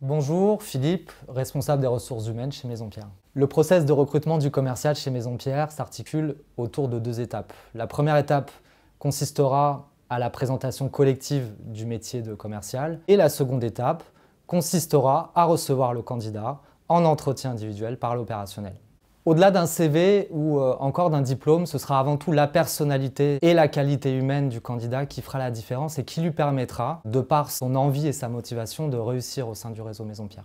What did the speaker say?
Bonjour, Philippe, responsable des ressources humaines chez Maison Pierre. Le process de recrutement du commercial chez Maison Pierre s'articule autour de deux étapes. La première étape consistera à la présentation collective du métier de commercial et la seconde étape consistera à recevoir le candidat en entretien individuel par l'opérationnel. Au-delà d'un CV ou euh, encore d'un diplôme, ce sera avant tout la personnalité et la qualité humaine du candidat qui fera la différence et qui lui permettra, de par son envie et sa motivation, de réussir au sein du réseau Maison Pierre.